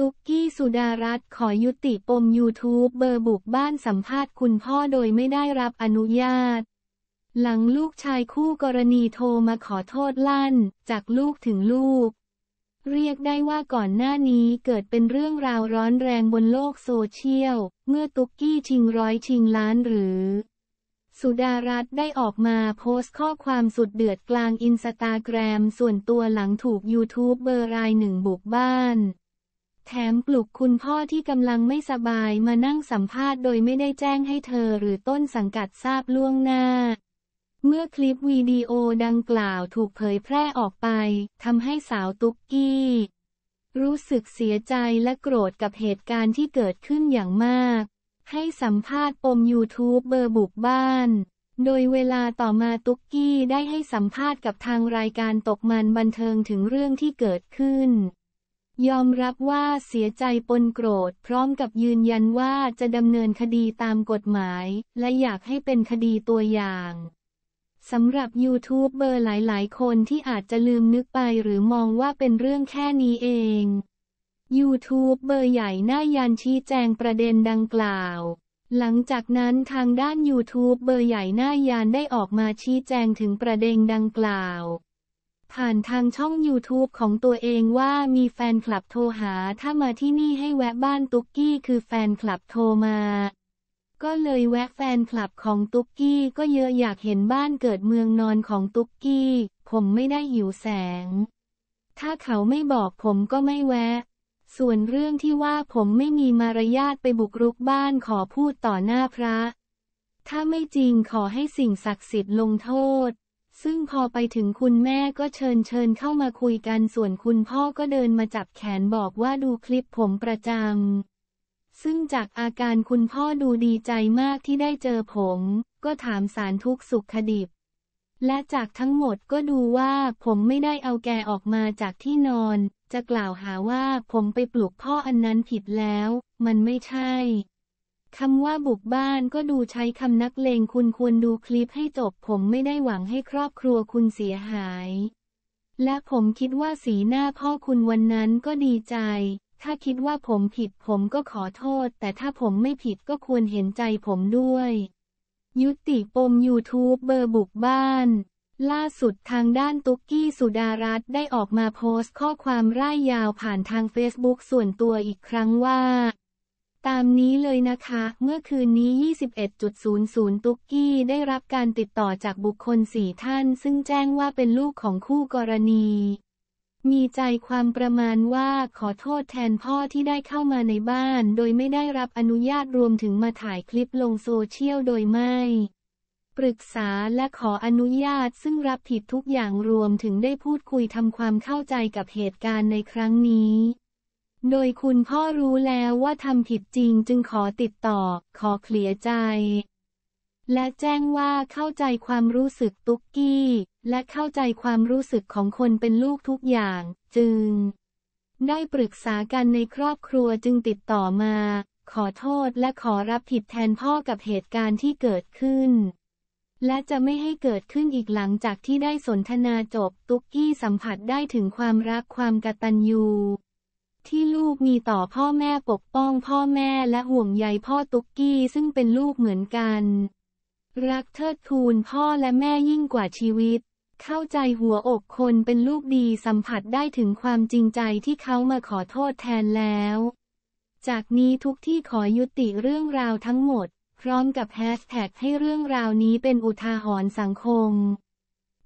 ตุ๊กกี้สุดารัตน์ขอยุติปม YouTube เบอร์บุกบ้านสัมภาษณ์คุณพ่อโดยไม่ได้รับอนุญาต หลังลูกชายคู่กรณีโทรมาขอโทษลั่น จากลูกถึงลูก เรียกได้ว่าก่อนหน้านี้เกิดเป็นเรื่องราวร้อนแรงบนโลกโซเชียล เมื่อตุ๊กกี้ชิงร้อยชิงล้านหรือ สุดารัตน์ได้ออกมาโพสต์ข้อความสุดเดือดกลางอินสตาแกรมส่วนตัวหลังถูกยูทูบเบอร์รายหนึ่งบุกบ้านแถมปลุกคุณพ่อที่กำลังไม่สบายมานั่งสัมภาษณ์โดยไม่ได้แจ้งให้เธอหรือต้นสังกัดทราบล่วงหน้า เมื่อคลิปวิดีโอดังกล่าวถูกเผยแพร่ออกไปทำให้สาวตุ๊กกี้ รู้สึกเสียใจและโกรธกับเหตุการณ์ที่เกิดขึ้นอย่างมาก ให้สัมภาษณ์ปม y o u t u b เบอร์บุกบ้าน โดยเวลาต่อมาตุ๊กกี้ได้ให้สัมภาษณ์กับทางรายการตกมันบันเทิงถึงเรื่องที่เกิดขึ้นยอมรับว่าเสียใจปนโกรธพร้อมกับยืนยันว่าจะดำเนินคดีตามกฎหมาย และอยากให้เป็นคดีตัวอย่างสำหรับยูทูบเบอร์หลาย ๆ คนที่อาจจะลืมนึกไปหรือมองว่าเป็นเรื่องแค่นี้เองยูทูบเบอร์ใหญ่หน้ายันชี้แจงประเด็นดังกล่าวหลังจากนั้นทางด้านยูทูบเบอร์ใหญ่หน้ายันได้ออกมาชี้แจงถึงประเด็นดังกล่าวผ่านทางช่อง YouTube ของตัวเองว่ามีแฟนคลับโทรหาถ้ามาที่นี่ให้แวะบ้านตุ๊กกี้คือแฟนคลับโทรมา ก็เลยแวะแฟนคลับของตุ๊กกี้ก็เยอะอยากเห็นบ้านเกิดเมืองนอนของตุ๊กกี้ ผมไม่ได้หิวแสง ถ้าเขาไม่บอกผมก็ไม่แวะ ส่วนเรื่องที่ว่าผมไม่มีมารยาทไปบุกรุกบ้านขอพูดต่อหน้าพระ ถ้าไม่จริงขอให้สิ่งศักดิ์สิทธิ์ลงโทษซึ่งพอไปถึงคุณแม่ก็เชิญเชิญเข้ามาคุยกันส่วนคุณพ่อก็เดินมาจับแขนบอกว่าดูคลิปผมประจำซึ่งจากอาการคุณพ่อดูดีใจมากที่ได้เจอผมก็ถามสารทุกสุขคดิบ และจากทั้งหมดก็ดูว่าผมไม่ได้เอาแกออกมาจากที่นอน จะกล่าวหาว่าผมไปปลุกพ่ออันนั้นผิดแล้ว มันไม่ใช่คำว่าบุกบ้านก็ดูใช้คำนักเลงคุณควรดูคลิปให้จบผมไม่ได้หวังให้ครอบครัวคุณเสียหาย และผมคิดว่าสีหน้าพ่อคุณวันนั้นก็ดีใจ ถ้าคิดว่าผมผิดผมก็ขอโทษแต่ถ้าผมไม่ผิดก็ควรเห็นใจผมด้วย ยุติปม YouTube เบอร์บุกบ้าน ล่าสุดทางด้านตุ๊กกี้สุดารัตน์ได้ออกมาโพสต์ข้อความร่ายยาวผ่านทางเฟซบุ๊กส่วนตัวอีกครั้งว่าตามนี้เลยนะคะ เมื่อคืนนี้ 21.00 ตุกกี้ได้รับการติดต่อจากบุคคลสี่ท่าน ซึ่งแจ้งว่าเป็นลูกของคู่กรณี มีใจความประมาณว่าขอโทษแทนพ่อที่ได้เข้ามาในบ้านโดยไม่ได้รับอนุญาตรวมถึงมาถ่ายคลิปลงโซเชียลโดยไม่ ปรึกษาและขออนุญาตซึ่งรับผิดทุกอย่างรวมถึงได้พูดคุยทำความเข้าใจกับเหตุการณ์ในครั้งนี้โดยคุณพ่อรู้แล้วว่าทำผิดจริงจึงขอติดต่อขอเคลียร์ใจ และแจ้งว่าเข้าใจความรู้สึกตุ๊กกี้ และเข้าใจความรู้สึกของคนเป็นลูกทุกอย่างจึงได้ปรึกษากันในครอบครัวจึงติดต่อมา ขอโทษและขอรับผิดแทนพ่อกับเหตุการณ์ที่เกิดขึ้น และจะไม่ให้เกิดขึ้นอีกหลังจากที่ได้สนทนาจบ ตุ๊กกี้สัมผัสได้ถึงความรักความกตัญญูที่ลูกมีต่อพ่อแม่ปกป้องพ่อแม่และห่วงใยพ่อตุ๊กกี้ซึ่งเป็นลูกเหมือนกัน รักเทิดทูนพ่อและแม่ยิ่งกว่าชีวิต เข้าใจหัวอกคนเป็นลูกดีสัมผัสได้ถึงความจริงใจที่เขามาขอโทษแทนแล้ว จากนี้ทุกที่ขอยุติเรื่องราวทั้งหมด พร้อมกับแฮชแท็กให้เรื่องราวนี้เป็นอุทาหรณ์สังคม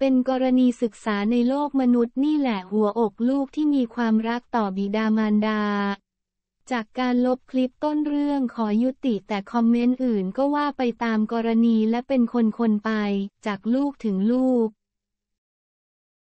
เป็นกรณีศึกษาในโลกมนุษย์นี่แหละหัวอกลูกที่มีความรักต่อบิดามารดา จากการลบคลิปต้นเรื่องขอยุติแต่คอมเมนต์อื่นก็ว่าไปตามกรณีและเป็นคนคนไป จากลูกถึงลูก